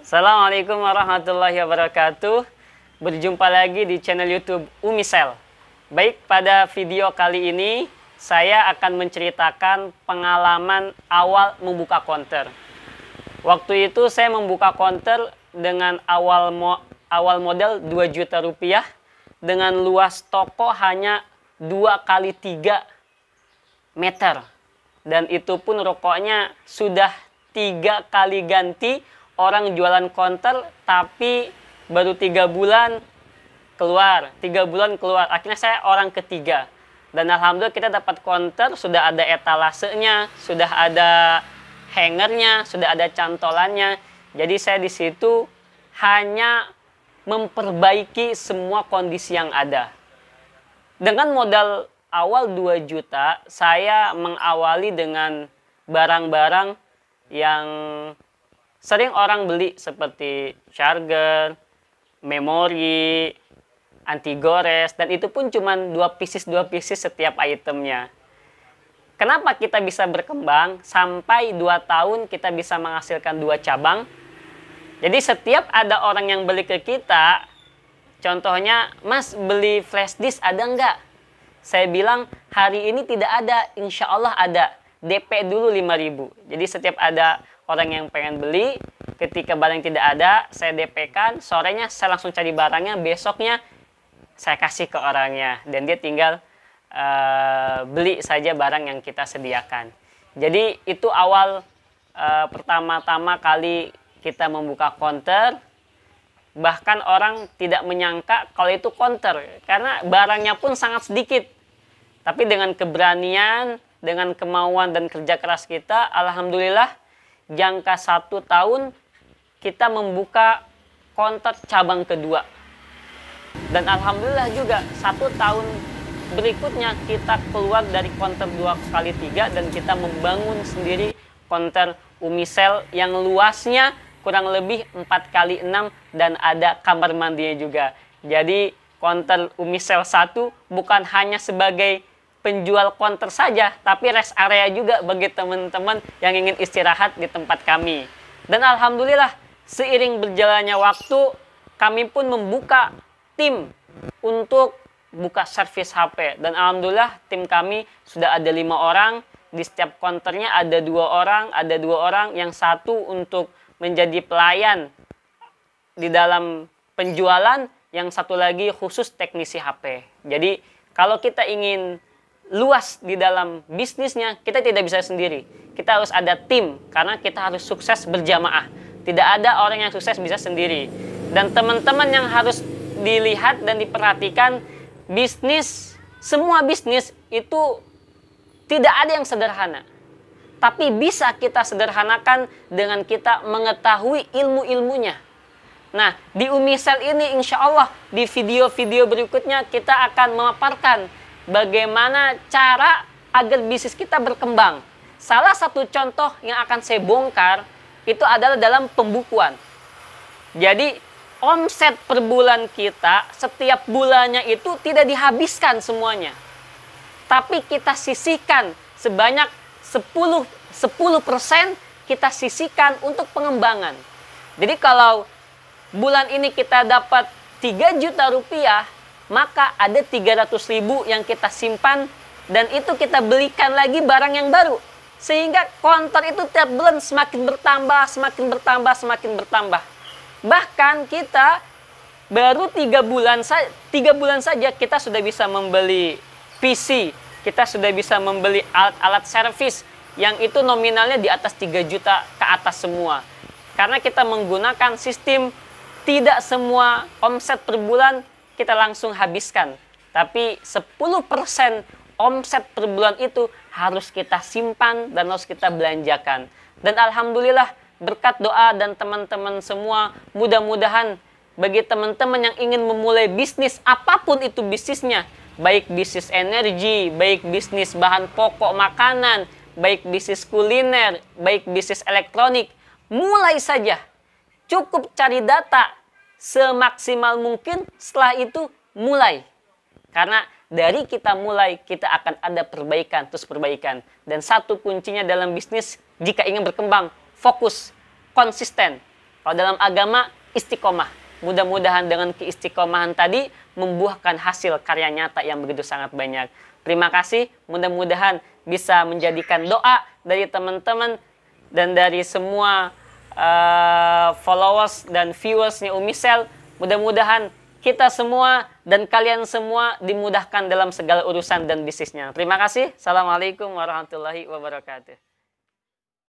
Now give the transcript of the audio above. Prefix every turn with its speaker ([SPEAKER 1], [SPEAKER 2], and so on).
[SPEAKER 1] Assalamualaikum warahmatullahi wabarakatuh. Berjumpa lagi di channel YouTube Umisel. Baik, pada video kali ini saya akan menceritakan pengalaman awal membuka konter. Waktu itu saya membuka konter dengan awal mo awal modal 2 juta rupiah dengan luas toko hanya 2 kali 3 meter. Dan itu pun rokoknya sudah tiga kali ganti orang jualan konter tapi baru tiga bulan keluar tiga bulan keluar akhirnya saya orang ketiga dan alhamdulillah kita dapat konter sudah ada etalasenya sudah ada hangernya sudah ada cantolannya jadi saya di situ hanya memperbaiki semua kondisi yang ada dengan modal awal 2 juta saya mengawali dengan barang-barang yang sering orang beli seperti charger, memori, anti gores dan itu pun cuma dua pieces dua pieces setiap itemnya. Kenapa kita bisa berkembang sampai dua tahun kita bisa menghasilkan dua cabang? Jadi setiap ada orang yang beli ke kita, contohnya, Mas beli flash disk ada nggak? Saya bilang hari ini tidak ada, insya Allah ada. DP dulu 5000 Jadi setiap ada orang yang pengen beli ketika barang tidak ada saya DP kan sorenya saya langsung cari barangnya besoknya saya kasih ke orangnya dan dia tinggal uh, beli saja barang yang kita sediakan jadi itu awal uh, pertama-tama kali kita membuka konter bahkan orang tidak menyangka kalau itu konter karena barangnya pun sangat sedikit tapi dengan keberanian dengan kemauan dan kerja keras kita alhamdulillah jangka satu tahun kita membuka kontak cabang kedua dan alhamdulillah juga satu tahun berikutnya kita keluar dari konter dua kali tiga dan kita membangun sendiri konter umisel yang luasnya kurang lebih empat kali enam dan ada kamar mandinya juga. Jadi konter umisel satu bukan hanya sebagai penjual konter saja, tapi rest area juga bagi teman-teman yang ingin istirahat di tempat kami. Dan alhamdulillah, seiring berjalannya waktu, kami pun membuka tim untuk buka servis HP. Dan alhamdulillah, tim kami sudah ada lima orang. Di setiap konternya ada dua orang, ada dua orang yang satu untuk menjadi pelayan di dalam penjualan, yang satu lagi khusus teknisi HP. Jadi, kalau kita ingin luas di dalam bisnisnya, kita tidak bisa sendiri. Kita harus ada tim, karena kita harus sukses berjamaah. Tidak ada orang yang sukses bisa sendiri. Dan teman-teman yang harus dilihat dan diperhatikan, bisnis, semua bisnis itu tidak ada yang sederhana. Tapi bisa kita sederhanakan dengan kita mengetahui ilmu-ilmunya. Nah, di Umisel ini insya Allah di video-video berikutnya kita akan memaparkan bagaimana cara agar bisnis kita berkembang. Salah satu contoh yang akan saya bongkar itu adalah dalam pembukuan. Jadi omset per bulan kita setiap bulannya itu tidak dihabiskan semuanya. Tapi kita sisihkan sebanyak 10 persen kita sisihkan untuk pengembangan. Jadi kalau bulan ini kita dapat 3 juta rupiah, maka ada 300 ribu yang kita simpan dan itu kita belikan lagi barang yang baru sehingga kontor itu tiap bulan semakin bertambah semakin bertambah semakin bertambah bahkan kita baru tiga bulan tiga bulan saja kita sudah bisa membeli PC kita sudah bisa membeli alat-alat servis yang itu nominalnya di atas 3 juta ke atas semua karena kita menggunakan sistem tidak semua omset per bulan kita langsung habiskan. Tapi 10% omset per bulan itu harus kita simpan dan harus kita belanjakan. Dan alhamdulillah berkat doa dan teman-teman semua mudah-mudahan bagi teman-teman yang ingin memulai bisnis apapun itu bisnisnya, baik bisnis energi, baik bisnis bahan pokok makanan, baik bisnis kuliner, baik bisnis elektronik, mulai saja. Cukup cari data semaksimal mungkin setelah itu mulai. Karena dari kita mulai kita akan ada perbaikan terus perbaikan. Dan satu kuncinya dalam bisnis jika ingin berkembang fokus, konsisten. Kalau dalam agama istiqomah. Mudah-mudahan dengan keistiqomahan tadi membuahkan hasil karya nyata yang begitu sangat banyak. Terima kasih, mudah-mudahan bisa menjadikan doa dari teman-teman dan dari semua uh, followers dan viewersnya Umi Sel. Mudah-mudahan kita semua dan kalian semua dimudahkan dalam segala urusan dan bisnisnya. Terima kasih. Assalamualaikum warahmatullahi wabarakatuh.